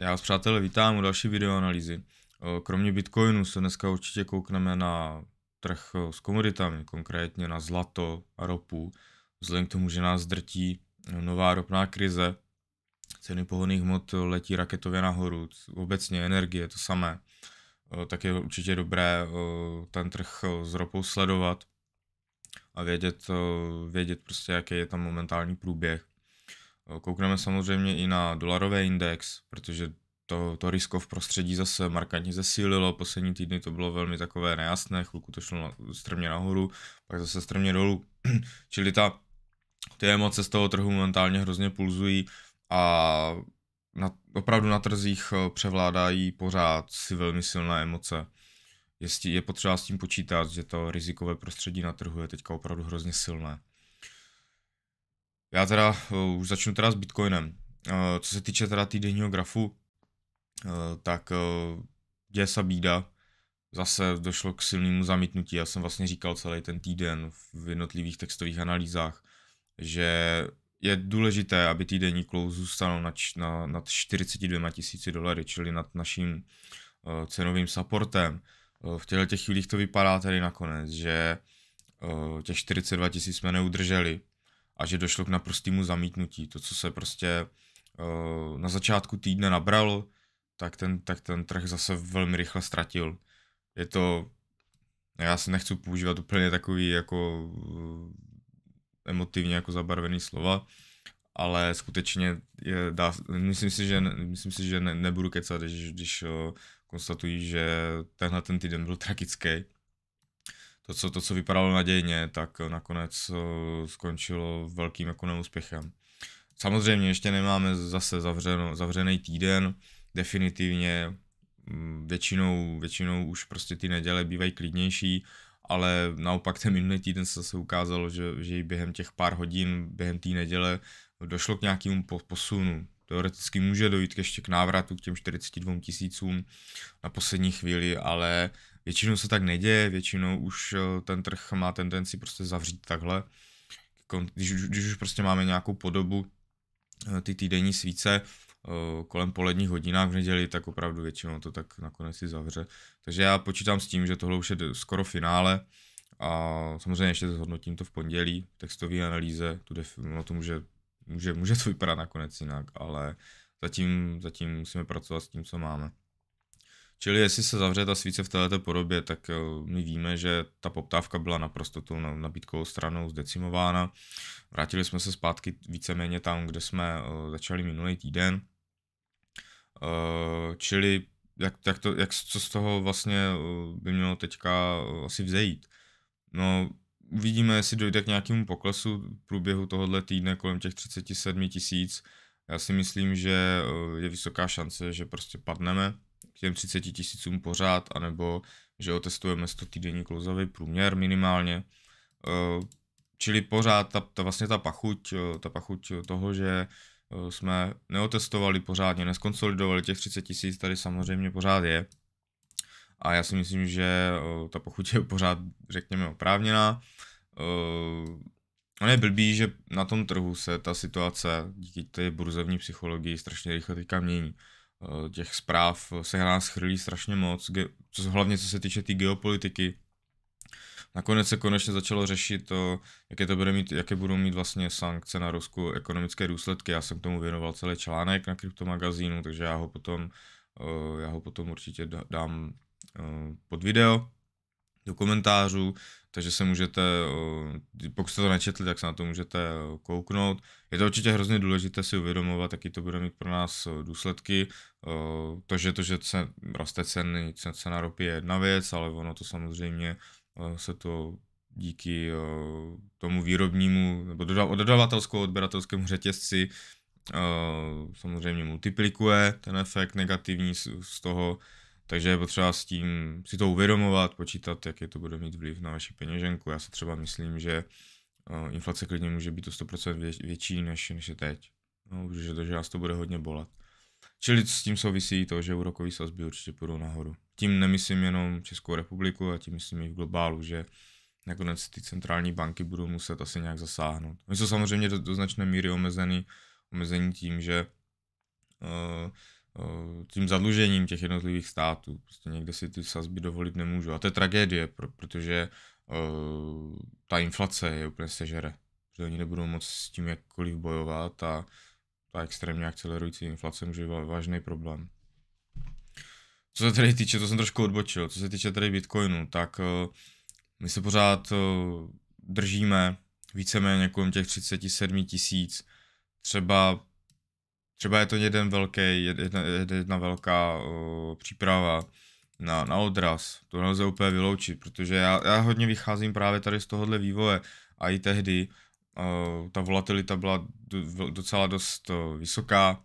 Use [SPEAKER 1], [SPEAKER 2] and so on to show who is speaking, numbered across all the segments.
[SPEAKER 1] Já vás přátelé vítám u další videoanalýzy. Eh, kromě Bitcoinu se dneska určitě koukneme na trh eh, s komoditami, konkrétně na zlato a ropu. Vzhledem k tomu, že nás drtí eh, nová ropná krize, ceny pohonných hmot letí raketově nahoru, obecně energie to samé, tak je určitě dobré ten trh s ropou sledovat a vědět, vědět prostě, jaký je tam momentální průběh Koukneme samozřejmě i na dolarový index, protože to, to risko v prostředí zase markantně zesílilo, poslední týdny to bylo velmi takové nejasné, chvilku to šlo na, strmě nahoru, pak zase strmě dolů, čili ta, ty emoce z toho trhu momentálně hrozně pulzují a na, opravdu na trzích eh, převládají pořád si velmi silné emoce. Je, je potřeba s tím počítat, že to rizikové prostředí na trhu je teďka opravdu hrozně silné. Já teda uh, už začnu teda s Bitcoinem. Uh, co se týče teda týdenního grafu, uh, tak uh, děje se bída. Zase došlo k silnému zamítnutí. Já jsem vlastně říkal celý ten týden v jednotlivých textových analýzách, že je důležité, aby týdenní klouz zůstal na na, nad 42 tisíci dolary, čili nad naším uh, cenovým supportem. Uh, v těchto těch chvílích to vypadá tedy nakonec, že uh, těch 42 tisíc jsme neudrželi, a že došlo k naprostému zamítnutí. To, co se prostě uh, na začátku týdne nabralo, tak ten, tak ten trh zase velmi rychle ztratil. Je to, já si nechci používat úplně takový jako uh, emotivně jako zabarvený slova, ale skutečně je, dá, myslím si, že, myslím si, že ne, nebudu kecat, když, když uh, konstatuji, že tenhle ten týden byl tragický to, co, to, co vypadalo nadějně, tak eh, nakonec eh, skončilo velkým jako neúspěchem. Samozřejmě ještě nemáme zase zavřeno, zavřený týden, definitivně mm, většinou, většinou už prostě ty neděle bývají klidnější, ale naopak ten minulý týden se zase ukázalo, že, že i během těch pár hodin, během té neděle došlo k nějakému posunu. Teoreticky může dojít ještě k návratu k těm 42 tisícům na poslední chvíli, ale Většinou se tak neděje, většinou už eh, ten trh má tendenci prostě zavřít takhle. Když, když už prostě máme nějakou podobu eh, ty týdenní svíce eh, kolem poledních hodinách v neděli, tak opravdu většinou to tak nakonec si zavře. Takže já počítám s tím, že tohle už je skoro finále a samozřejmě ještě zhodnotím to v pondělí, textové analýze, tu no to může, může, může to vypadat nakonec jinak, ale zatím, zatím musíme pracovat s tím, co máme. Čili jestli se zavře ta svíce v této podobě, tak eh, my víme, že ta poptávka byla naprosto tou nabídkovou stranou zdecimována. Vrátili jsme se zpátky víceméně tam, kde jsme eh, začali minulý týden. Eh, čili jak, jak, to, jak, co z toho vlastně by mělo teďka asi vzejít? No, uvidíme, jestli dojde k nějakému poklesu v průběhu tohohle týdne kolem těch 37 tisíc. Já si myslím, že je vysoká šance, že prostě padneme k těm 30 tisícům pořád, anebo že otestujeme 100 týdenní klouzavý průměr minimálně. Eh, čili pořád ta, ta vlastně ta pachuť, eh, ta pachuť toho, že eh, jsme neotestovali pořádně, neskonsolidovali těch 30 tisíc, tady samozřejmě pořád je. A já si myslím, že ta pochuť je pořád, řekněme, oprávněná. On je blbý, že na tom trhu se ta situace díky té burzovní psychologii strašně rychle teďka mění. Eh, těch zpráv se na nás chrlí strašně moc, co, hlavně co se týče té tý geopolitiky. Nakonec se konečně začalo řešit to, jaké, to bude mít, jaké budou mít vlastně sankce na Rusku ekonomické důsledky. Já jsem k tomu věnoval celý článek na kryptomagazínu, takže já ho potom, eh, já ho potom určitě dám eh, pod video do komentářů, takže se můžete, eh, pokud jste to nečetli, tak se na to můžete eh, kouknout. Je to určitě hrozně důležité si uvědomovat, jaký to bude mít pro nás eh, důsledky. To, že, to, že se roste ceny, cena ropy je jedna věc, ale ono to samozřejmě se to díky tomu výrobnímu nebo dodavatelskou odběratelskému řetězci samozřejmě multiplikuje ten efekt negativní z toho, takže je potřeba s tím si to uvědomovat, počítat, jaký to bude mít vliv na vaši peněženku. Já si třeba myslím, že eh, inflace klidně může být o 100% větší, než, než je teď. No, protože to, že nás to bude hodně bolet. Čili s tím souvisí to, že úrokové sazby určitě půjdou nahoru. Tím nemyslím jenom Českou republiku, a tím myslím i v globálu, že nakonec ty centrální banky budou muset asi nějak zasáhnout. My jsou samozřejmě do, do značné míry omezený, omezení tím, že uh, Eh, tím zadlužením těch jednotlivých států. Prostě někde si ty sazby dovolit nemůžu. A to je tragédie, protože eh, ta inflace je úplně sežere. Protože oni nebudou moc s tím jakkoliv bojovat a ta extrémně akcelerující inflace může být vážný problém. Co se tedy týče, to jsem trošku odbočil, co se týče tedy Bitcoinu, tak eh, my se pořád držíme víceméně kolem těch 37 tisíc. Třeba třeba je to jeden velký, jedna, jedna velká uh, příprava na, na odraz. To nelze úplně vyloučit, protože já, já hodně vycházím právě tady z tohohle vývoje a i tehdy uh, ta volatilita byla do, docela dost uh, vysoká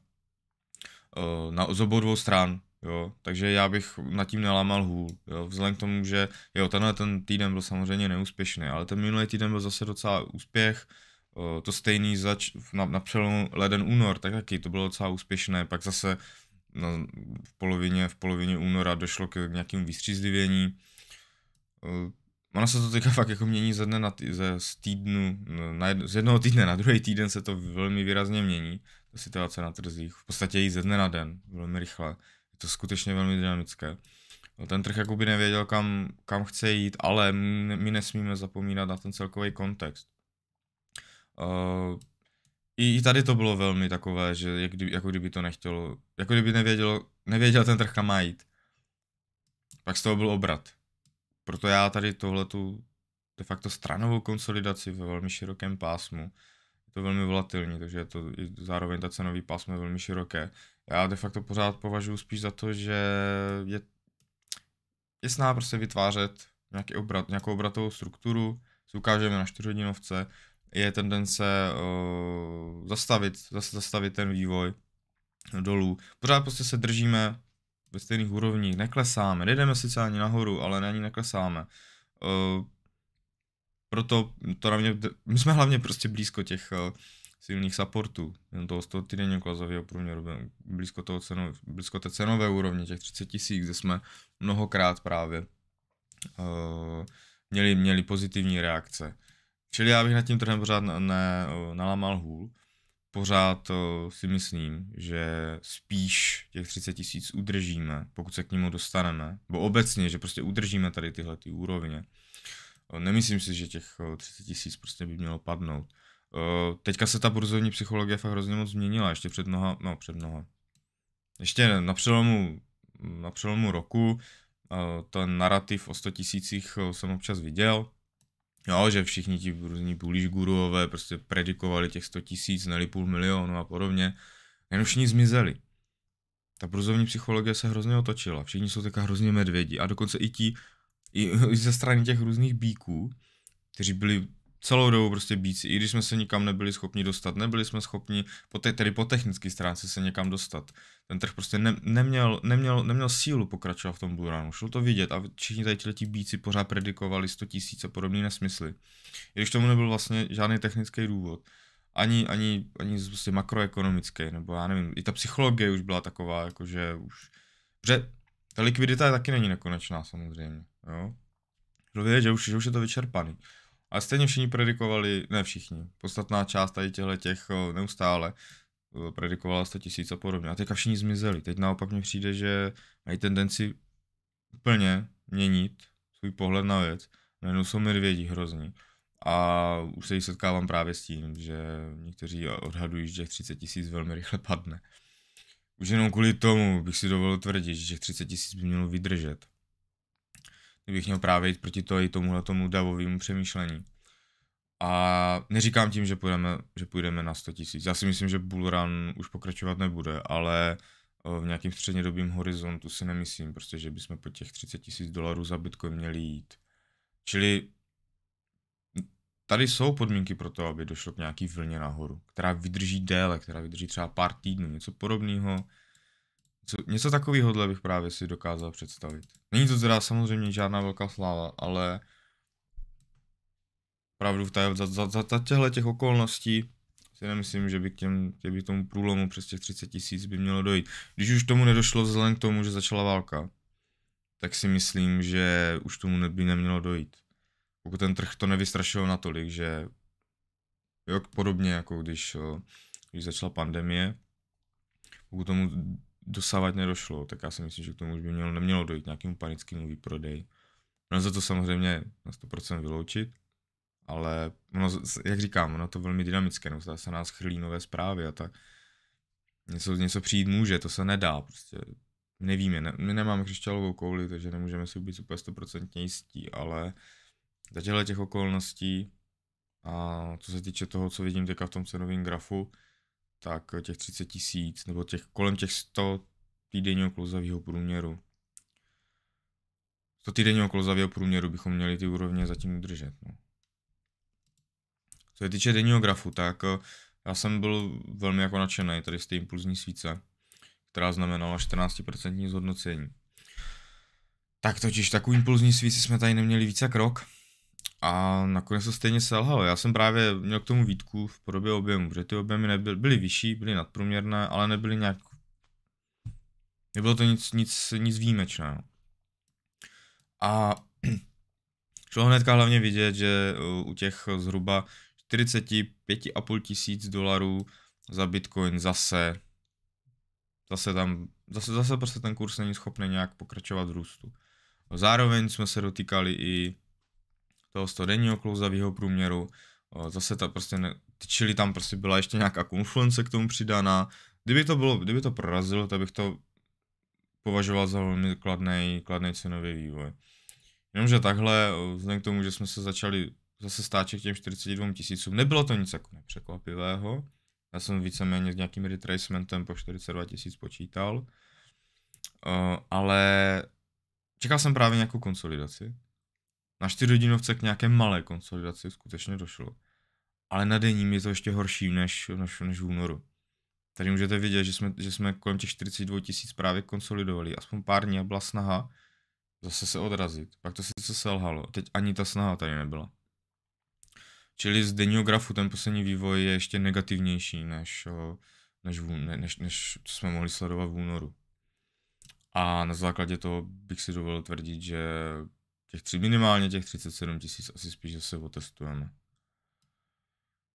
[SPEAKER 1] uh, na, z obou dvou stran, jo, takže já bych nad tím nelámal hůl, jo, vzhledem k tomu, že jo, tenhle ten týden byl samozřejmě neúspěšný, ale ten minulý týden byl zase docela úspěch, Eh, to stejný zač, na, na přelomu leden únor, tak taky to bylo docela úspěšné, pak zase na, no, v, polovině, v polovině února došlo k nějakému vystřízlivění. Eh, ono se to teďka fakt jako mění ze dne na tý, ze, z týdnu, na jedno, z jednoho týdne na druhý týden se to velmi výrazně mění, ta situace na trzích. V podstatě i ze dne na den, velmi rychle. Je to skutečně velmi dynamické. No, ten trh jakoby nevěděl, kam, kam chce jít, ale my nesmíme zapomínat na ten celkový kontext. Uh, i, I tady to bylo velmi takové, že jak kdyby, jako kdyby to nechtělo, jako kdyby nevědělo, nevěděl ten trh kam má jít. Pak z toho byl obrat. Proto já tady tohle tu, de facto stranovou konsolidaci ve velmi širokém pásmu, je to velmi volatilní, takže je to i zároveň ta cenový pásmo je velmi široké. Já de facto pořád považuji spíš za to, že je, je sná prostě vytvářet nějaký obrat, nějakou obratovou strukturu, si ukážeme na čtyřhodinovce, je tendence uh, zastavit, zastavit ten vývoj dolů. Pořád prostě se držíme ve stejných úrovních, neklesáme, nejdeme sice ani nahoru, ale ani neklesáme. Uh, proto to na mě, my jsme hlavně prostě blízko těch uh, silných supportů, jenom toho 100 týdenního klazového průměru, blízko, toho cenu, blízko té cenové úrovně, těch 30 tisíc, kde jsme mnohokrát právě uh, měli, měli pozitivní reakce. Čili já bych nad tím trhem pořád ne, ne, nalamal hůl. Pořád o, eh, si myslím, že spíš těch 30 tisíc udržíme, pokud se k němu dostaneme. Bo obecně, že prostě udržíme tady tyhle ty úrovně. O, eh, nemyslím si, že těch o, eh, 30 tisíc prostě by mělo padnout. Teďka se ta burzovní psychologie fakt hrozně moc změnila, ještě před mnoha, no před mnoha. Ještě na přelomu, na přelomu roku ten narrativ o 100 tisících jsem občas viděl, Jo, že všichni ti různí bulíš guruové prostě predikovali těch 100 tisíc, neli půl milionu a podobně. Jen všichni zmizeli. Ta průzovní psychologie se hrozně otočila. Všichni jsou teďka hrozně medvědi. A dokonce i ti, i, i ze strany těch různých bíků, kteří byli celou dobu prostě bíci, i když jsme se nikam nebyli schopni dostat, nebyli jsme schopni, po te, tedy po technické stránce se někam dostat. Ten trh prostě ne, neměl, neměl, neměl, sílu pokračovat v tom Bluranu, šlo to vidět a všichni tady ti bíci pořád predikovali 100 tisíc a podobné nesmysly. I když tomu nebyl vlastně žádný technický důvod. Ani, ani, ani prostě makroekonomický, nebo já nevím, i ta psychologie už byla taková, jakože už, že ta likvidita taky není nekonečná samozřejmě, jo. Kdo že už, že už je to vyčerpaný. A stejně všichni predikovali, ne všichni, podstatná část tady těchto těch eh, neustále eh, predikovala 100 tisíc a podobně. A teďka všichni zmizeli. Teď naopak mi přijde, že mají tendenci úplně měnit svůj pohled na věc. Najednou jsou vědí hrozní. A už se jí setkávám právě s tím, že někteří odhadují, že 30 tisíc velmi rychle padne. Už jenom kvůli tomu bych si dovolil tvrdit, že 30 tisíc by mělo vydržet kdybych měl právě jít proti to, tomuhle tomu davovému přemýšlení. A neříkám tím, že půjdeme, že půjdeme na 100 tisíc. Já si myslím, že bullrun už pokračovat nebude, ale eh, v nějakém střednědobém horizontu si nemyslím, prostě, že bychom po těch 30 tisíc dolarů za Bitcoin měli jít. Čili tady jsou podmínky pro to, aby došlo k nějaký vlně nahoru, která vydrží déle, která vydrží třeba pár týdnů, něco podobného co, něco takového bych právě si dokázal představit. Není to teda samozřejmě žádná velká sláva, ale pravdu v za, za, za, za těchto těch okolností si nemyslím, že by k, těm, tě by tomu průlomu přes těch 30 tisíc by mělo dojít. Když už tomu nedošlo vzhledem k tomu, že začala válka, tak si myslím, že už tomu by nemělo dojít. Pokud ten trh to nevystrašil natolik, že jo, podobně jako když, když začala pandemie, pokud tomu dosávat nedošlo, tak já si myslím, že k tomu už by mělo, nemělo dojít nějakému panickému výprodej. Nelze to samozřejmě na 100% vyloučit, ale ono, jak říkám, ono to velmi dynamické, no, se nás chrlí nové zprávy a tak. Něco, něco přijít může, to se nedá, prostě nevíme, ne, my nemáme křišťálovou kouli, takže nemůžeme si být úplně 100 jistí, ale za těchto těch okolností a co se týče toho, co vidím teďka v tom cenovém grafu, tak eh, těch 30 tisíc, nebo těch kolem těch 100 týdenního klouzavého průměru. 100 týdenního klouzavého průměru bychom měli ty úrovně zatím udržet. No. Co se týče denního grafu, tak eh, já jsem byl velmi jako nadšený tady z té impulzní svíce, která znamenala 14% zhodnocení. Tak totiž takovou impulzní svíci jsme tady neměli více krok a nakonec to stejně selhalo. Já jsem právě měl k tomu výtku v podobě objemu, protože ty objemy nebyly, byly vyšší, byly nadprůměrné, ale nebyly nějak... Nebylo to nic, nic, nic výjimečného. A šlo hnedka hlavně vidět, že u těch zhruba 45,5 tisíc dolarů za bitcoin zase zase tam, zase, zase prostě ten kurz není schopný nějak pokračovat v růstu. Zároveň jsme se dotýkali i toho 100 denního klouzavého průměru, zase ta prostě, ne, čili tam prostě byla ještě nějaká konfluence k tomu přidaná. Kdyby to bylo, kdyby to prorazilo, tak bych to považoval za velmi kladný, kladný cenový vývoj. Jenomže takhle, vzhledem k tomu, že jsme se začali zase stáčet k těm 42 tisícům, nebylo to nic jako nepřekvapivého. Já jsem víceméně s nějakým retracementem po 42 tisíc počítal. Uh, ale čekal jsem právě nějakou konsolidaci, na čtyřhodinovce k nějaké malé konsolidaci skutečně došlo. Ale na denním je to ještě horší než, než, než v únoru. Tady můžete vidět, že jsme, že jsme kolem těch 42 tisíc právě konsolidovali. Aspoň pár dní a byla snaha zase se odrazit. Pak to sice selhalo. Teď ani ta snaha tady nebyla. Čili z denního grafu ten poslední vývoj je ještě negativnější, než, než, v, než, než co jsme mohli sledovat v únoru. A na základě toho bych si dovolil tvrdit, že Těch tři, minimálně těch 37 tisíc asi spíš zase otestujeme.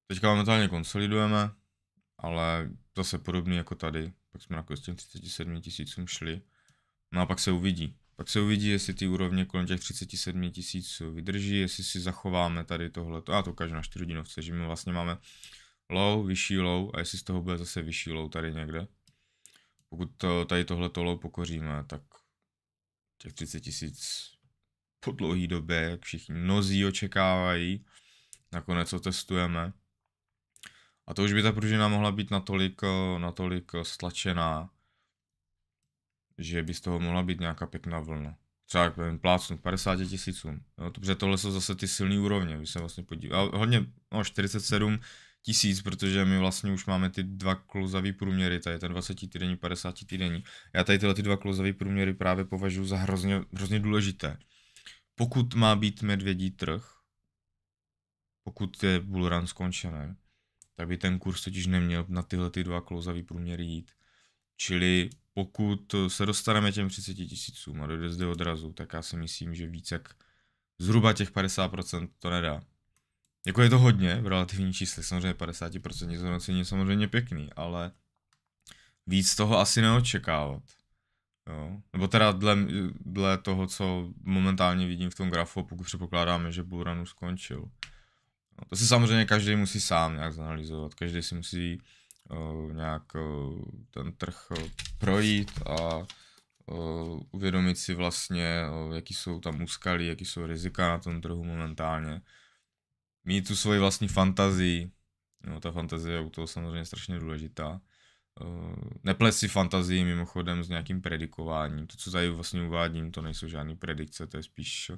[SPEAKER 1] Teďka momentálně konsolidujeme, ale zase podobný jako tady. Pak jsme nakonec těm 37 tisícům šli. No a pak se uvidí. Pak se uvidí, jestli ty úrovně kolem těch 37 tisíc vydrží, jestli si zachováme tady tohle. A to ukážu na 4 hodinovce, že my vlastně máme low, vyšší low a jestli z toho bude zase vyšší low tady někde. Pokud to, tady tohle low pokoříme, tak těch 30 tisíc po dlouhé době, jak všichni mnozí očekávají. Nakonec ho testujeme. A to už by ta pružina mohla být natolik, eh, natolik eh, stlačená, že by z toho mohla být nějaká pěkná vlna. Třeba jak plácnu 50 tisícům. No, protože tohle jsou zase ty silné úrovně, když se vlastně podívám. Hodně, no 47 tisíc, protože my vlastně už máme ty dva klouzavý průměry, tady ten 20 týdenní, 50 týdenní. Já tady tyhle ty dva klouzavý průměry právě považuji za hrozně, hrozně důležité pokud má být medvědí trh, pokud je Bulran skončený, tak by ten kurz totiž neměl na tyhle ty dva klouzavý průměry jít. Čili pokud se dostaneme těm 30 tisícům a dojde zde odrazu, tak já si myslím, že víc jak zhruba těch 50% to nedá. Jako je to hodně v relativní čísle, samozřejmě 50% zhodnocení je samozřejmě pěkný, ale víc toho asi neočekávat. Jo. Nebo teda dle, dle toho, co momentálně vidím v tom grafu, pokud předpokládáme, že Buran už skončil. No, to se samozřejmě každý musí sám nějak zanalizovat, každý si musí uh, nějak uh, ten trh uh, projít a uh, uvědomit si vlastně, uh, jaký jsou tam úskalí, jaký jsou rizika na tom trhu momentálně. Mít tu svoji vlastní fantazii, no ta fantazie je u toho samozřejmě strašně důležitá. Eh, si fantazii mimochodem s nějakým predikováním. To, co tady vlastně uvádím, to nejsou žádné predikce, to je spíš,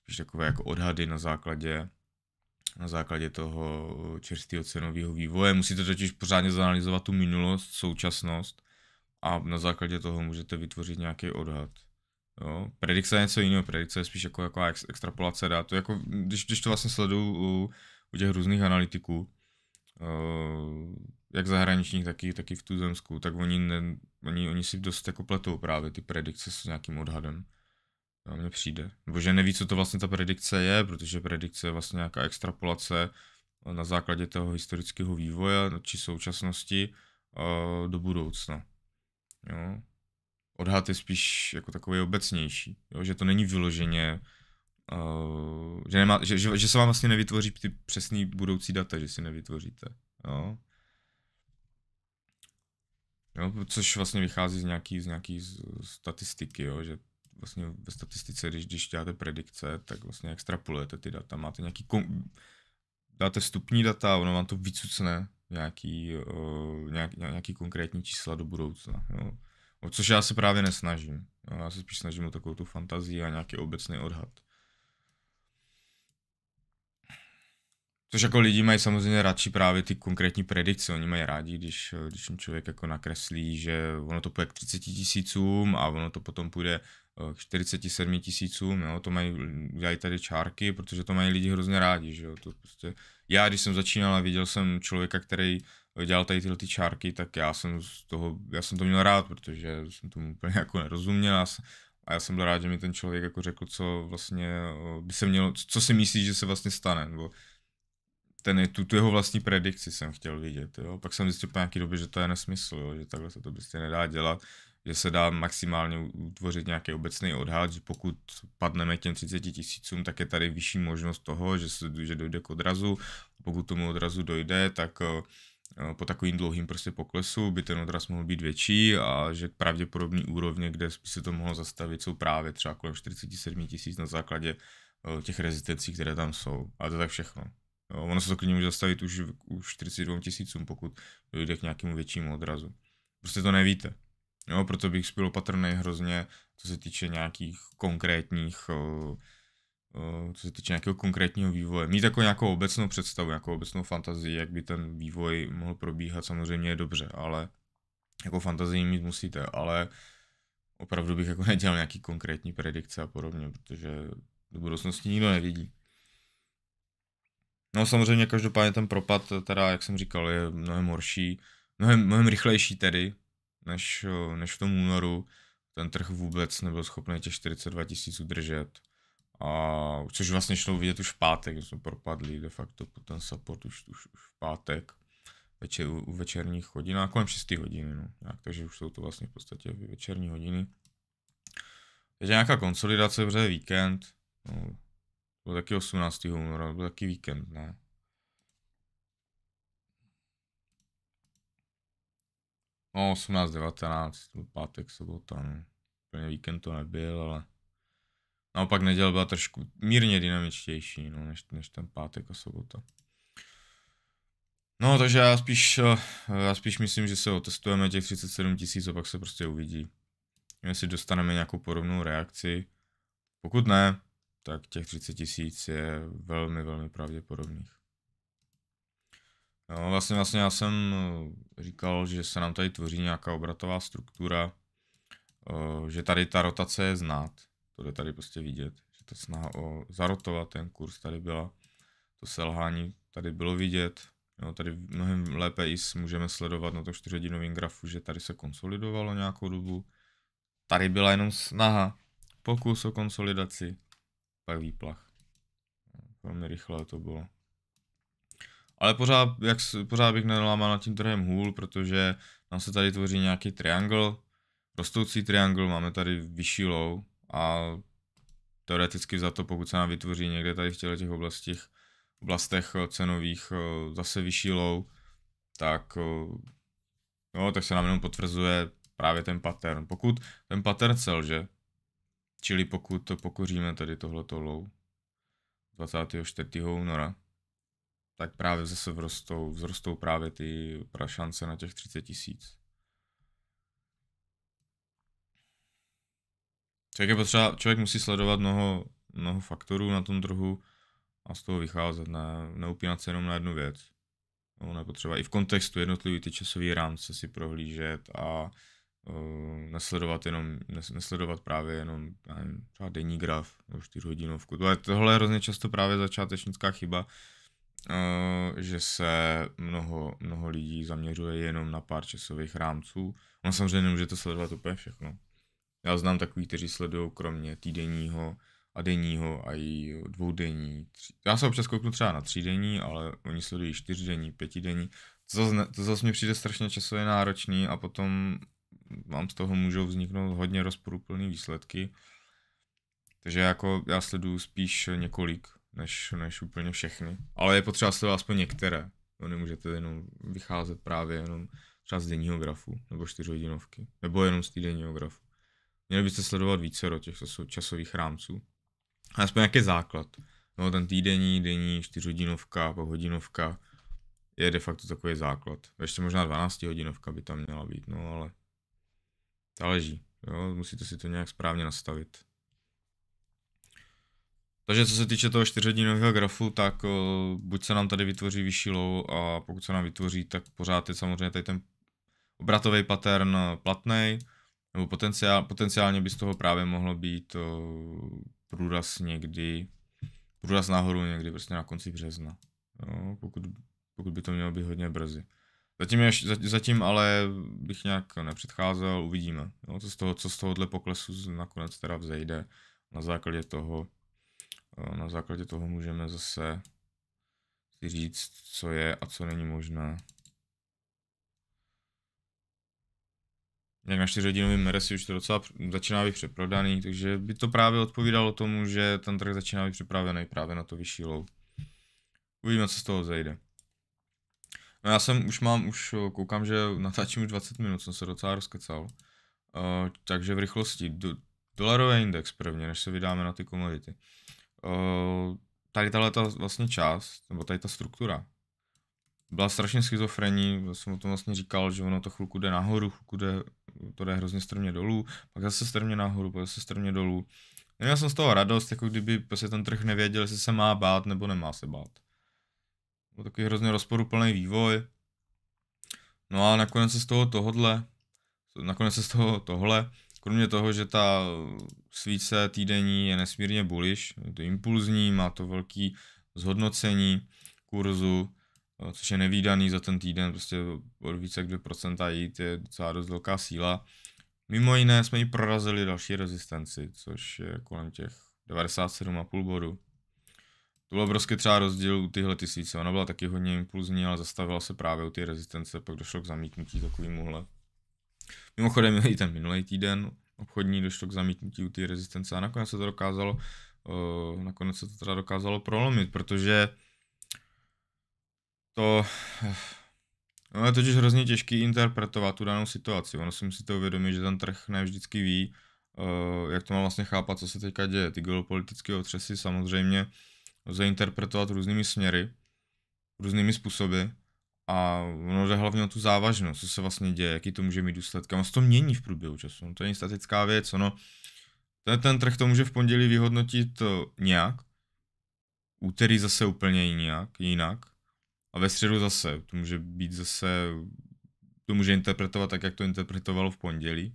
[SPEAKER 1] spíš takové jako odhady na základě na základě toho čerstvého cenového vývoje. Musíte totiž pořádně zanalizovat tu minulost, současnost a na základě toho můžete vytvořit nějaký odhad. Jo? Predikce je něco jiného, predikce je spíš jako, jako extrapolace dát. To jako, když, když to vlastně sleduju u, u těch různých analytiků, Eh, jak zahraničních, tak i, tak i v tuzemsku, tak oni, ne, oni, oni si dost jako pletou právě ty predikce s nějakým odhadem. A mně přijde. Nebo že neví, co to vlastně ta predikce je, protože predikce je vlastně nějaká extrapolace eh, na základě toho historického vývoje či současnosti eh, do budoucna. Jo? Odhad je spíš jako takový obecnější, jo? že to není vyloženě uh, Eh, že, nemá, že, že, že se vám vlastně nevytvoří ty přesný budoucí data, že si nevytvoříte. Jo. Jo, což vlastně vychází z nějaký, z nějaký statistiky, jo, že vlastně ve statistice, když, když děláte predikce, tak vlastně extrapolujete ty data, máte nějaký, kom- dáte vstupní data a ono vám to vycucne nějaký, eh, nějak, nějaký konkrétní čísla do budoucna, jo. O což já se právě nesnažím, jo, já se spíš snažím o takovou tu fantazii a nějaký obecný odhad. Což jako lidi mají samozřejmě radši právě ty konkrétní predikce, oni mají rádi, když, když jim člověk jako nakreslí, že ono to půjde k 30 tisícům a ono to potom půjde eh, k 47 tisícům, jo, to mají, dělají tady čárky, protože to mají lidi hrozně rádi, že jo, to prostě, já když jsem začínal a viděl jsem člověka, který dělal tady tyhle ty čárky, tak já jsem z toho, já jsem to měl rád, protože jsem tomu úplně jako nerozuměl a, a já jsem byl rád, že mi ten člověk jako řekl, co vlastně eh, by se mělo, co si myslí, že se vlastně stane, nebo ten je, tu, tu jeho vlastní predikci jsem chtěl vidět, jo. Pak jsem zjistil po nějaký době, že to je nesmysl, jo, že takhle se to prostě nedá dělat, že se dá maximálně utvořit nějaký obecný odhad, že pokud padneme těm 30 tisícům, tak je tady vyšší možnost toho, že, se, že dojde k odrazu. Pokud tomu odrazu dojde, tak eh, po takovým dlouhým prostě poklesu by ten odraz mohl být větší a že pravděpodobný úrovně, kde by se to mohlo zastavit, jsou právě třeba kolem 47 tisíc na základě eh, těch rezistencí, které tam jsou. A to tak všechno. Ono se to klidně může zastavit už u 42 tisícům, pokud dojde k nějakému většímu odrazu. Prostě to nevíte. Jo, proto bych byl opatrný hrozně, co se týče nějakých konkrétních, eh, eh, co se týče nějakého konkrétního vývoje. Mít jako nějakou obecnou představu, nějakou obecnou fantazii, jak by ten vývoj mohl probíhat, samozřejmě je dobře, ale jako fantazii mít musíte, ale opravdu bych jako nedělal nějaký konkrétní predikce a podobně, protože do budoucnosti nikdo nevidí. No samozřejmě každopádně ten propad, eh, teda jak jsem říkal, je mnohem horší, mnohem, mnohem rychlejší tedy, než, eh, než v tom únoru. Ten trh vůbec nebyl schopný těch 42 tisíc udržet. A, což vlastně šlo vidět už v pátek, jsme propadli de facto po ten support už, už, už v pátek večer, u večerních a kolem 6 hodin, no, nějak, takže už jsou to vlastně v podstatě večerní hodiny. Takže nějaká konsolidace, protože víkend, no, bylo taky 18. února, byl taky víkend, ne? No, 18, no, 19, byl pátek, sobota, no. Úplně víkend to nebyl, ale... Naopak neděl byla trošku mírně dynamičtější, no, než, než ten pátek a sobota. No, takže já spíš, eh, já spíš myslím, že se otestujeme těch 37 tisíc a pak se prostě uvidí. Jestli dostaneme nějakou podobnou reakci. Pokud ne, tak těch 30 tisíc je velmi, velmi pravděpodobných. No, vlastně, vlastně já jsem eh, říkal, že se nám tady tvoří nějaká obratová struktura, eh, že tady ta rotace je znát, to je tady prostě vidět, že ta snaha o zarotovat ten kurz tady byla, to selhání tady bylo vidět, no, tady mnohem lépe i můžeme sledovat na to 4 grafu, že tady se konsolidovalo nějakou dobu, tady byla jenom snaha, pokus o konsolidaci, pak výplach. Velmi rychle to bylo. Ale pořád, jak, pořád bych nelámal nad tím trhem hůl, protože nám se tady tvoří nějaký triangle, rostoucí triangle, máme tady vyšší low a teoreticky za to, pokud se nám vytvoří někde tady v těchto těch oblastech, oblastech eh, cenových eh, zase vyšší low, tak, no, tak se nám jenom potvrzuje právě ten pattern. Pokud ten pattern selže, Čili pokud to pokoříme tady tohleto low 24. února, tak právě zase vzrostou, vzrostou právě ty šance na těch 30 tisíc. Člověk, je potřeba, člověk musí sledovat mnoho, mnoho faktorů na tom trhu a z toho vycházet, ne, neupínat se jenom na jednu věc. je potřeba i v kontextu jednotlivý ty časové rámce si prohlížet a uh, nesledovat jenom, nes, nesledovat právě jenom, nevím, třeba denní graf nebo čtyřhodinovku. hodinovku. Tohle, tohle je hrozně často právě začátečnická chyba, uh, že se mnoho, mnoho lidí zaměřuje jenom na pár časových rámců. Ono samozřejmě nemůžete sledovat úplně všechno. Já znám takový, kteří sledují kromě týdenního a denního a i dvoudenní. Tři... Já se občas kouknu třeba na třídenní, ale oni sledují čtyřdenní, pětidenní. To zase, to zase mi přijde strašně časově náročný a potom vám z toho můžou vzniknout hodně rozporuplné výsledky. Takže jako já sleduju spíš několik, než, než úplně všechny. Ale je potřeba sledovat aspoň některé. No, nemůžete jenom vycházet právě jenom třeba z denního grafu, nebo čtyřhodinovky, nebo jenom z týdenního grafu. Měli byste sledovat více do těch, co jsou časových rámců. A aspoň nějaký základ. No, ten týdenní, denní, čtyřhodinovka, hodinovka je de facto takový základ. Ještě možná 12 hodinovka by tam měla být, no ale Záleží. Jo? Musíte si to nějak správně nastavit. Takže co se týče toho čtyřhodinového grafu, tak o, eh, buď se nám tady vytvoří vyšší low a pokud se nám vytvoří, tak pořád je samozřejmě tady ten obratový pattern eh, platný, nebo potenciál, potenciálně by z toho právě mohlo být o, eh, průraz někdy, průraz nahoru někdy prostě na konci března, jo, pokud, pokud by to mělo být hodně brzy. Zatím, je, zatím ale bych nějak nepředcházel, uvidíme, jo, co, z toho, co z tohohle poklesu nakonec teda vzejde. Na základě toho, eh, na základě toho můžeme zase si říct, co je a co není možné. Jak na čtyřhodinový si už to docela začíná být přeprodaný, takže by to právě odpovídalo tomu, že ten trh začíná být připravený právě na to vyšší low. Uvidíme, co z toho zejde. No já jsem už mám, už eh, koukám, že natáčím už 20 minut, jsem se docela rozkecal. Uh, takže v rychlosti. Do, dolarový index prvně, než se vydáme na ty komodity. Uh, tady tahle ta vlastně část, nebo tady ta struktura, byla strašně schizofrení, já jsem o tom vlastně říkal, že ono to chvilku jde nahoru, chvilku jde, to jde hrozně strmě dolů, pak zase strmě nahoru, pak zase strmě dolů. Neměl jsem z toho radost, jako kdyby prostě ten trh nevěděl, jestli se má bát nebo nemá se bát. Byl no, takový hrozně rozporuplný vývoj. No a nakonec se z toho tohodle, nakonec se z toho tohle, kromě toho, že ta svíce týdenní je nesmírně bullish, je to impulzní, má to velký zhodnocení kurzu, eh, což je nevýdaný za ten týden, prostě od více jak 2% jít je docela dost velká síla. Mimo jiné jsme ji prorazili další rezistenci, což je kolem těch 97,5 bodů. To byl obrovský třeba rozdíl u tyhle tisíce. Ona byla taky hodně impulzní, ale zastavila se právě u té rezistence, pak došlo k zamítnutí takovýmuhle. Mimochodem i ten minulý týden obchodní došlo k zamítnutí u té rezistence a nakonec se to dokázalo, uh, nakonec se to teda dokázalo prolomit, protože to, no je totiž hrozně těžký interpretovat tu danou situaci. Ono si musíte uvědomit, že ten trh ne vždycky ví, uh, jak to má vlastně chápat, co se teďka děje. Ty geopolitické otřesy samozřejmě interpretovat různými směry, různými způsoby a ono jde hlavně o tu závažnost, co se vlastně děje, jaký to může mít důsledky. Ono se to mění v průběhu času, no, to není statická věc, ono, ten, ten trh to může v pondělí vyhodnotit eh, nějak, úterý zase úplně jinak, jinak a ve středu zase, to může být zase, to může interpretovat tak, jak to interpretovalo v pondělí,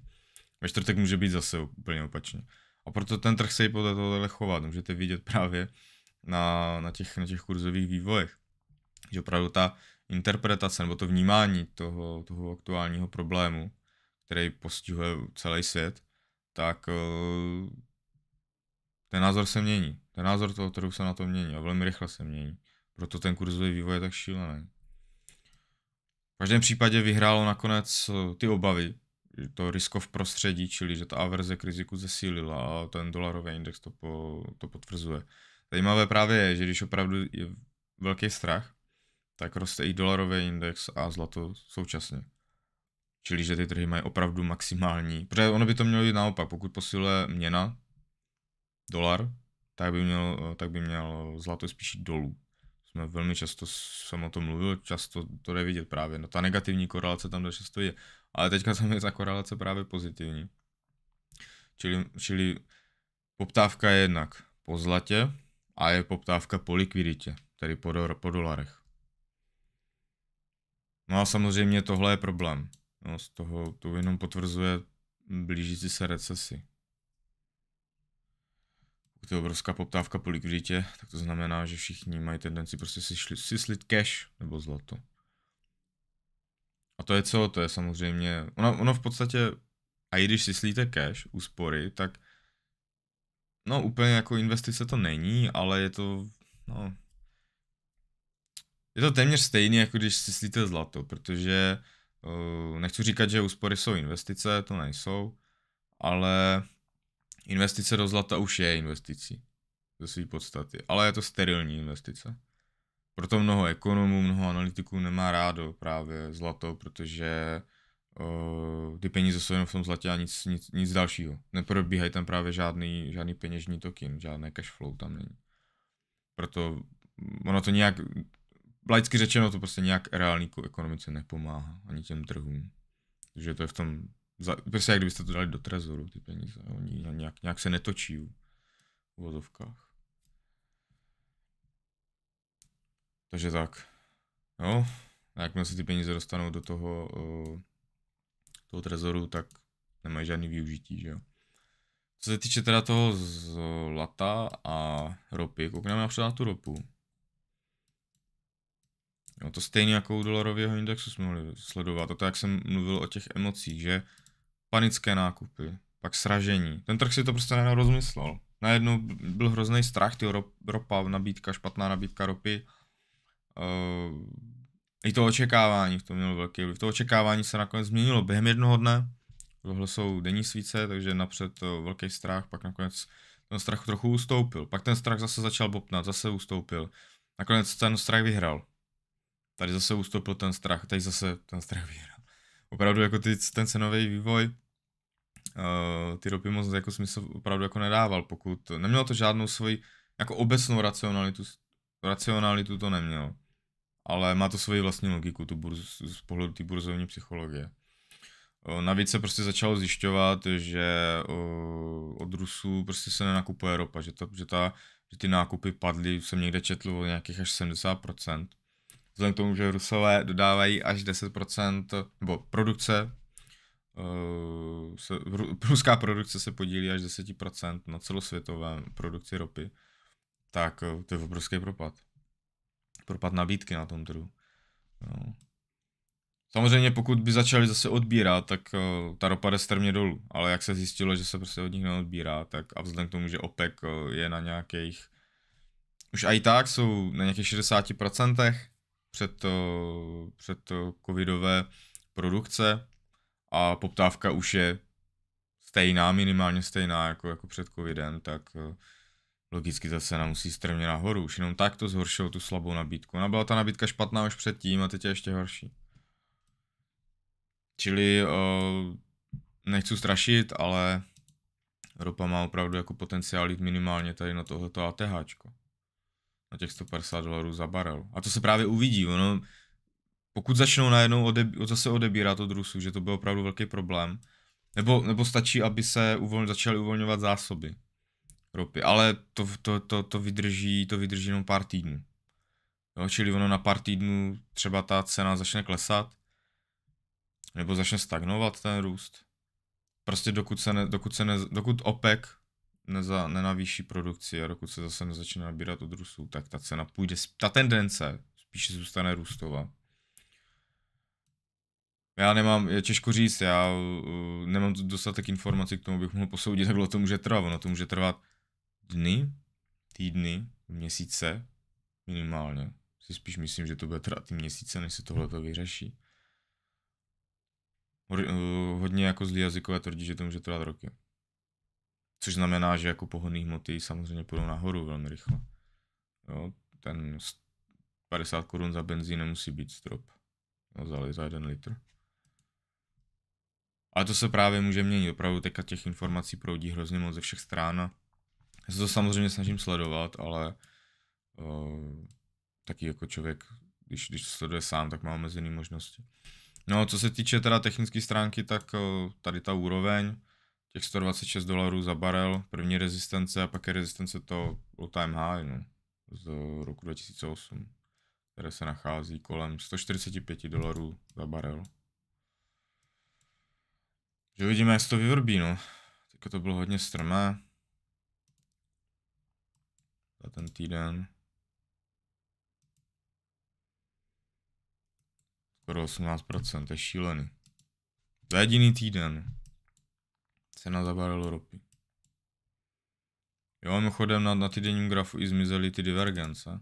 [SPEAKER 1] ve čtvrtek může být zase úplně opačně. A proto ten trh se i podle tohohle chová, můžete vidět právě, na, na, těch, na těch kurzových vývojech. Že opravdu ta interpretace nebo to vnímání toho, toho aktuálního problému, který postihuje celý svět, tak eh, ten názor se mění. Ten názor toho trhu se na to mění a velmi rychle se mění. Proto ten kurzový vývoj je tak šílený. V každém případě vyhrálo nakonec eh, ty obavy, to riziko v prostředí, čili že ta averze k riziku zesílila a ten dolarový index to, po, to potvrzuje. Zajímavé právě je, že když opravdu je velký strach, tak roste i dolarový index a zlato současně. Čili, že ty trhy mají opravdu maximální. Protože ono by to mělo být naopak. Pokud posiluje měna, dolar, tak by měl, tak by měl zlato spíš dolů. Jsme velmi často, jsem o tom mluvil, často to jde vidět právě. No ta negativní korelace tam často je. Ale teďka tam je ta korelace právě pozitivní. Čili, čili poptávka je jednak po zlatě, a je poptávka po likviditě, tedy po, do, po dolarech. No a samozřejmě tohle je problém. No, z toho to jenom potvrzuje blížící se recesi. Pokud je obrovská poptávka po likviditě, tak to znamená, že všichni mají tendenci prostě si, šli, si slit cash nebo zlato. A to je co? To je samozřejmě... Ono, ono v podstatě... A i když si slíte cash, úspory, tak No úplně jako investice to není, ale je to, no, je to téměř stejný, jako když si slíte zlato, protože uh, nechci říkat, že úspory jsou investice, to nejsou, ale investice do zlata už je investicí ze své podstaty, ale je to sterilní investice. Proto mnoho ekonomů, mnoho analytiků nemá rádo právě zlato, protože uh, ty peníze jsou jenom v tom zlatě a nic, nic, nic dalšího. Neprobíhají tam právě žádný, žádný peněžní token, žádné cash flow tam není. Proto mm, ono to nějak, laicky řečeno, to prostě nějak reálný ekonomice nepomáhá ani těm trhům. Že to je v tom, prostě jak kdybyste to dali do trezoru, ty peníze. Oni nějak, nějak se netočí v uvozovkách. Takže tak. No, a jakmile se ty peníze dostanou do toho, eh, toho trezoru, tak nemají žádný využití, že jo. Co se týče teda toho zlata a ropy, koukneme napřed na tu ropu. Jo, to stejně jako u dolarového indexu jsme mohli sledovat. A to, jak jsem mluvil o těch emocích, že panické nákupy, pak sražení. Ten trh si to prostě najednou rozmyslel. Najednou byl hrozný strach, ty ropa, nabídka, špatná nabídka ropy. Uh, i to očekávání v tom mělo velký vliv. To očekávání se nakonec změnilo během jednoho dne. Tohle jsou denní svíce, takže napřed eh, velký strach, pak nakonec ten strach trochu ustoupil. Pak ten strach zase začal bopnat, zase ustoupil. Nakonec ten strach vyhrál. Tady zase ustoupil ten strach, tady zase ten strach vyhrál. Opravdu jako ty, ten cenový vývoj uh, ty ropy moc jako smysl opravdu jako nedával, pokud nemělo to žádnou svoji jako obecnou racionalitu, racionalitu to nemělo ale má to svoji vlastní logiku tu burz, z pohledu té burzovní psychologie. Navíc se prostě začalo zjišťovat, že od Rusů prostě se nenakupuje ropa, že, to, že, ta, že ty nákupy padly, jsem někde četl o nějakých až 70%. Vzhledem k tomu, že Rusové dodávají až 10%, nebo produkce, se, ruská produkce se podílí až 10% na celosvětové produkci ropy, tak to je obrovský propad propad nabídky na tom trhu. Jo. Samozřejmě pokud by začali zase odbírat, tak uh, ta ropa jde strmě dolů, ale jak se zjistilo, že se prostě od nich neodbírá, tak a vzhledem k tomu, že OPEC uh, je na nějakých, už i tak jsou na nějakých 60% před, uh, před uh, covidové produkce a poptávka už je stejná, minimálně stejná jako, jako před covidem, tak uh, Logicky zase nám musí strmě nahoru, už jenom tak to zhoršilo tu slabou nabídku. Ona byla ta nabídka špatná už předtím a teď je ještě horší. Čili uh, nechci strašit, ale ropa má opravdu jako potenciál jít minimálně tady na tohleto ATH. Na těch 150 dolarů za barel. A to se právě uvidí, ono, pokud začnou najednou odebí, zase odebírat od Rusů, že to byl opravdu velký problém, nebo, nebo stačí, aby se uvolň, začaly uvolňovat zásoby ropy, ale to, to, to, to, vydrží, to vydrží jenom pár týdnů. Jo, čili ono na pár týdnů třeba ta cena začne klesat, nebo začne stagnovat ten růst. Prostě dokud se, ne, dokud se ne, dokud OPEC neza, nenavýší produkci a dokud se zase nezačne nabírat od Rusů, tak ta cena půjde, ta tendence spíše zůstane růstová. Já nemám, je těžko říct, já uh, nemám dostatek informací k tomu, bych mohl posoudit, jak dlouho to může trvat. Ono to může trvat dny, týdny, měsíce minimálně. Si spíš myslím, že to bude ty měsíce, než se tohle to vyřeší. Eh, hodně jako zlý jazykové tvrdí, že to může trvat roky. Což znamená, že jako pohonné hmoty samozřejmě půjdou nahoru velmi rychle. Jo, ten 50 korun za benzín nemusí být strop. No, za, za jeden litr. Ale to se právě může měnit. Opravdu teďka těch informací proudí hrozně moc ze všech stran já se to samozřejmě snažím sledovat, ale uh, taky jako člověk, když, když sleduje sám, tak má omezené možnosti. No, co se týče teda technické stránky, tak uh, tady ta úroveň, těch 126 dolarů za barel, první rezistence a pak je rezistence to low time high, no, z roku 2008, které se nachází kolem 145 dolarů za barel. Že uvidíme, jak se to vyvrbí, no. Tak to bylo hodně strmé za ten týden. Skoro 18%, to je šílený. Za jediný týden cena za barel ropy. Jo, mimochodem na, na týdenním grafu i zmizely ty divergence.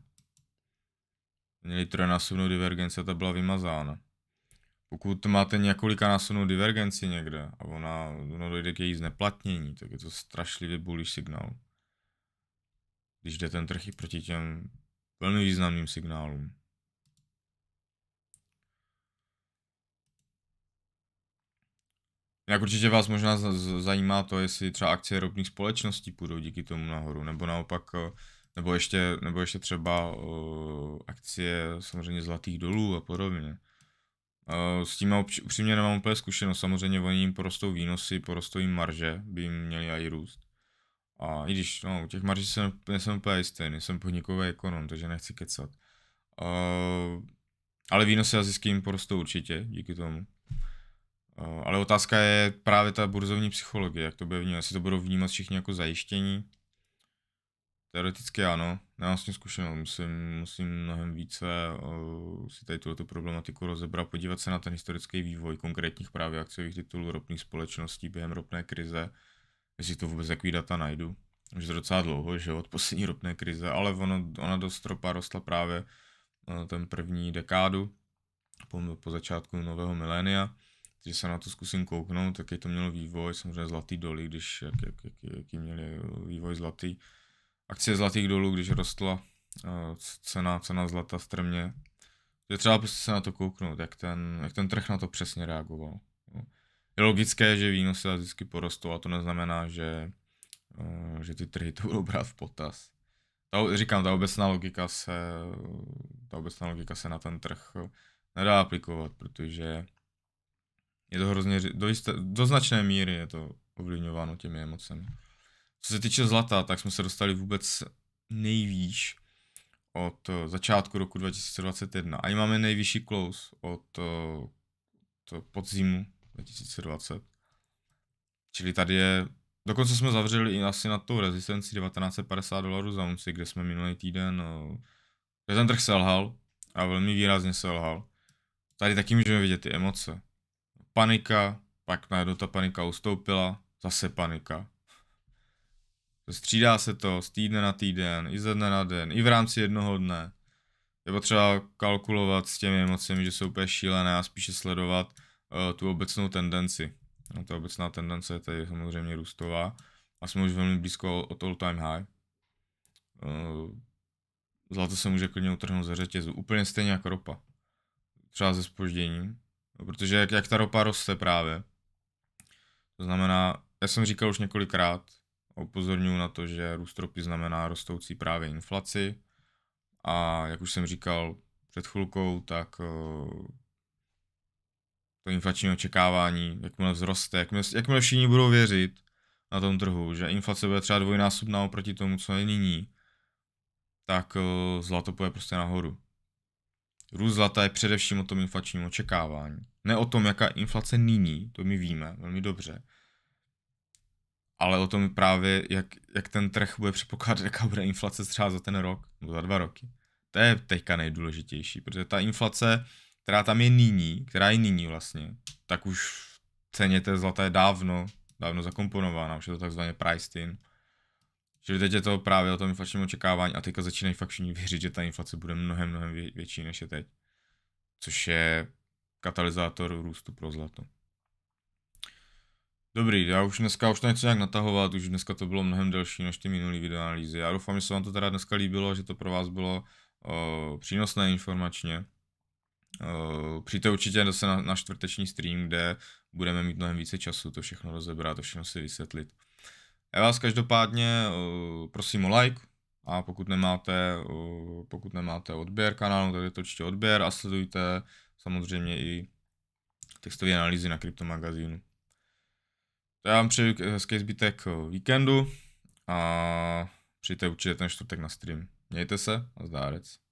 [SPEAKER 1] Měli trojnásobnou divergenci a ta byla vymazána. Pokud máte násobnou divergenci někde a ona, ona dojde k její zneplatnění, tak je to strašlivě bullish signál když jde ten trh i proti těm velmi významným signálům. Jak určitě vás možná zajímá to, jestli třeba akcie ropných společností půjdou díky tomu nahoru, nebo naopak, eh, nebo ještě, nebo ještě třeba uh, akcie samozřejmě zlatých dolů a podobně. Uh, s tím upřímně nemám úplně zkušenost, samozřejmě oni jim porostou výnosy, porostou jim marže, by jim měli i růst. A i když, no, u těch marží jsem, nejsem úplně jistý, nejsem podnikový ekonom, takže nechci kecat. Uh, ale výnosy a zisky jim porostou určitě, díky tomu. Uh, ale otázka je právě ta burzovní psychologie, jak to bude vnímat, jestli to budou vnímat všichni jako zajištění. Teoreticky ano, nemám s tím musím, musím mnohem více uh, si tady tuto problematiku rozebrat, podívat se na ten historický vývoj konkrétních právě akciových titulů ropných společností během ropné krize, jestli to vůbec takový data najdu. Už docela dlouho, že od poslední ropné krize, ale ono, ona do stropa rostla právě eh, ten první dekádu po, po začátku nového milénia, takže se na to zkusím kouknout, jaký to mělo vývoj, samozřejmě zlatý doly, když, jak, jak, jak, jaký měl vývoj zlatý. Akcie zlatých dolů, když rostla eh, cena, cena zlata strmě, je třeba prostě se na to kouknout, jak ten, jak ten trh na to přesně reagoval je logické, že výnosy a zisky porostou a to neznamená, že, eh, že ty trhy to budou brát v potaz. Ta, říkám, ta obecná logika se, ta obecná logika se na ten trh nedá aplikovat, protože je to hrozně, do, jisté, do značné míry je to ovlivňováno těmi emocemi. Co se týče zlata, tak jsme se dostali vůbec nejvýš od eh, začátku roku 2021. a i máme nejvyšší close od, eh, od podzimu 2020. Čili tady je, dokonce jsme zavřeli i asi na tu rezistenci 1950 dolarů za unci, kde jsme minulý týden, eh, kde ten trh selhal a velmi výrazně selhal. Tady taky můžeme vidět ty emoce. Panika, pak najednou ta panika ustoupila, zase panika. Střídá se to z týdne na týden, i ze dne na den, i v rámci jednoho dne. Je potřeba kalkulovat s těmi emocemi, že jsou úplně šílené a spíše sledovat Eh, tu obecnou tendenci. A no, ta obecná tendence je tady samozřejmě růstová a jsme už velmi blízko od all time high. Eh, zlato se může klidně utrhnout ze řetězu, úplně stejně jako ropa. Třeba ze spožděním, no, protože jak, jak ta ropa roste právě, to znamená, já jsem říkal už několikrát, a upozorňuji na to, že růst ropy znamená rostoucí právě inflaci a jak už jsem říkal před chvilkou, tak eh, to inflační očekávání, jakmile vzroste, jakmile, jakmile všichni budou věřit na tom trhu, že inflace bude třeba dvojnásobná oproti tomu, co je nyní, tak eh, zlato půjde prostě nahoru. Růst zlata je především o tom inflačním očekávání. Ne o tom, jaká inflace nyní, to my víme velmi dobře, ale o tom právě, jak, jak ten trh bude předpokládat, jaká bude inflace třeba za ten rok nebo za dva roky. To je teďka nejdůležitější, protože ta inflace která tam je nyní, která je nyní vlastně, tak už ceně té zlata je dávno, dávno zakomponována, už je to takzvaně priced in. Čili teď je to právě o tom inflačním očekávání a teďka začínají fakt všichni věřit, že ta inflace bude mnohem, mnohem větší než je teď. Což je katalyzátor růstu pro zlato. Dobrý, já už dneska už to nechci nějak natahovat, už dneska to bylo mnohem delší než ty minulý videoanalýzy. Já doufám, že se vám to teda dneska líbilo, že to pro vás bylo o, eh, přínosné informačně. Eh, přijďte určitě zase na, na čtvrteční stream, kde budeme mít mnohem více času to všechno rozebrat, to všechno si vysvětlit. Já vás každopádně eh, prosím o like a pokud nemáte, eh, pokud nemáte odběr kanálu, tak je to určitě odběr a sledujte samozřejmě i textové analýzy na kryptomagazínu. To já vám přeju hezký zbytek víkendu a přijďte určitě ten čtvrtek na stream. Mějte se a zdárec.